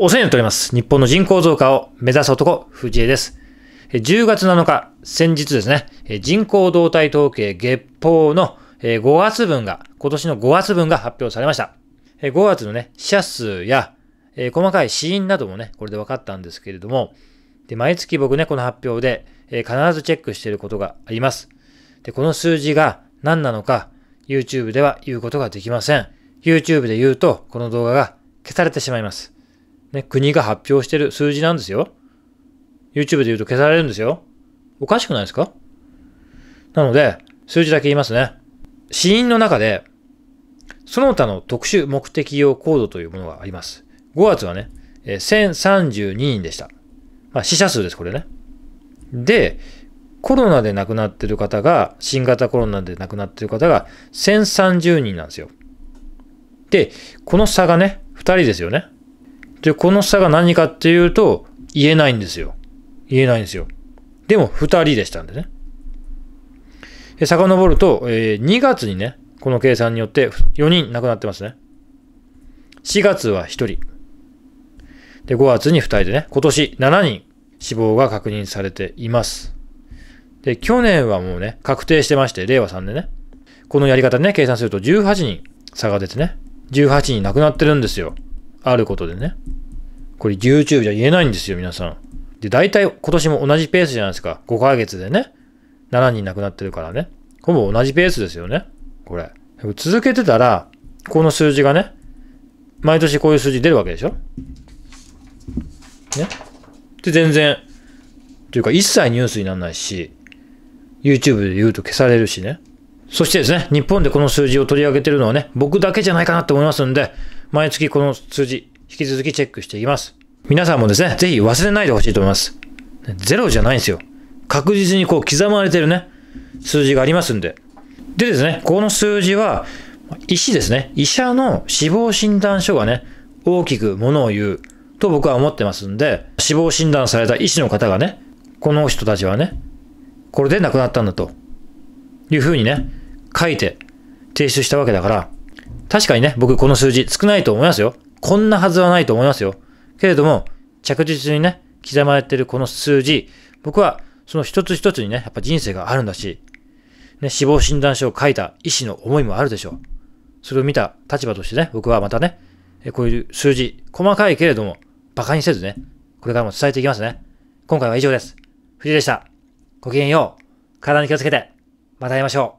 お世話になっております。日本の人口増加を目指す男、藤江です。10月7日、先日ですね、人口動態統計月報の5月分が、今年の5月分が発表されました。5月のね、死者数や、細かい死因などもね、これで分かったんですけれども、で毎月僕ね、この発表で、必ずチェックしていることがあります。で、この数字が何なのか、YouTube では言うことができません。YouTube で言うと、この動画が消されてしまいます。ね、国が発表してる数字なんですよ。YouTube で言うと消されるんですよ。おかしくないですかなので、数字だけ言いますね。死因の中で、その他の特殊目的用コードというものがあります。5月はね、1032人でした。まあ、死者数です、これね。で、コロナで亡くなってる方が、新型コロナで亡くなってる方が1030人なんですよ。で、この差がね、2人ですよね。で、この差が何かっていうと、言えないんですよ。言えないんですよ。でも、二人でしたんでね。で遡ると、えー、2月にね、この計算によって4人亡くなってますね。4月は1人。で、5月に2人でね、今年7人死亡が確認されています。で、去年はもうね、確定してまして、令和3年ね。このやり方ね、計算すると18人差が出てね、18人亡くなってるんですよ。あることでね。これ YouTube じゃ言えないんですよ、皆さん。で、大体今年も同じペースじゃないですか。5ヶ月でね。7人亡くなってるからね。ほぼ同じペースですよね。これ。続けてたら、この数字がね、毎年こういう数字出るわけでしょね。で、全然、というか一切ニュースにならないし、YouTube で言うと消されるしね。そしてですね、日本でこの数字を取り上げてるのはね、僕だけじゃないかなって思いますんで、毎月この数字、引き続きチェックしていきます。皆さんもですね、ぜひ忘れないでほしいと思います。ゼロじゃないんですよ。確実にこう刻まれてるね、数字がありますんで。でですね、この数字は、医師ですね、医者の死亡診断書がね、大きくものを言うと僕は思ってますんで、死亡診断された医師の方がね、この人たちはね、これで亡くなったんだと、いうふうにね、書いて提出したわけだから、確かにね、僕この数字少ないと思いますよ。こんなはずはないと思いますよ。けれども、着実にね、刻まれてるこの数字、僕はその一つ一つにね、やっぱ人生があるんだし、ね、死亡診断書を書いた医師の思いもあるでしょう。それを見た立場としてね、僕はまたね、こういう数字、細かいけれども、馬鹿にせずね、これからも伝えていきますね。今回は以上です。藤井でした。ごきげんよう。体に気をつけて、また会いましょう。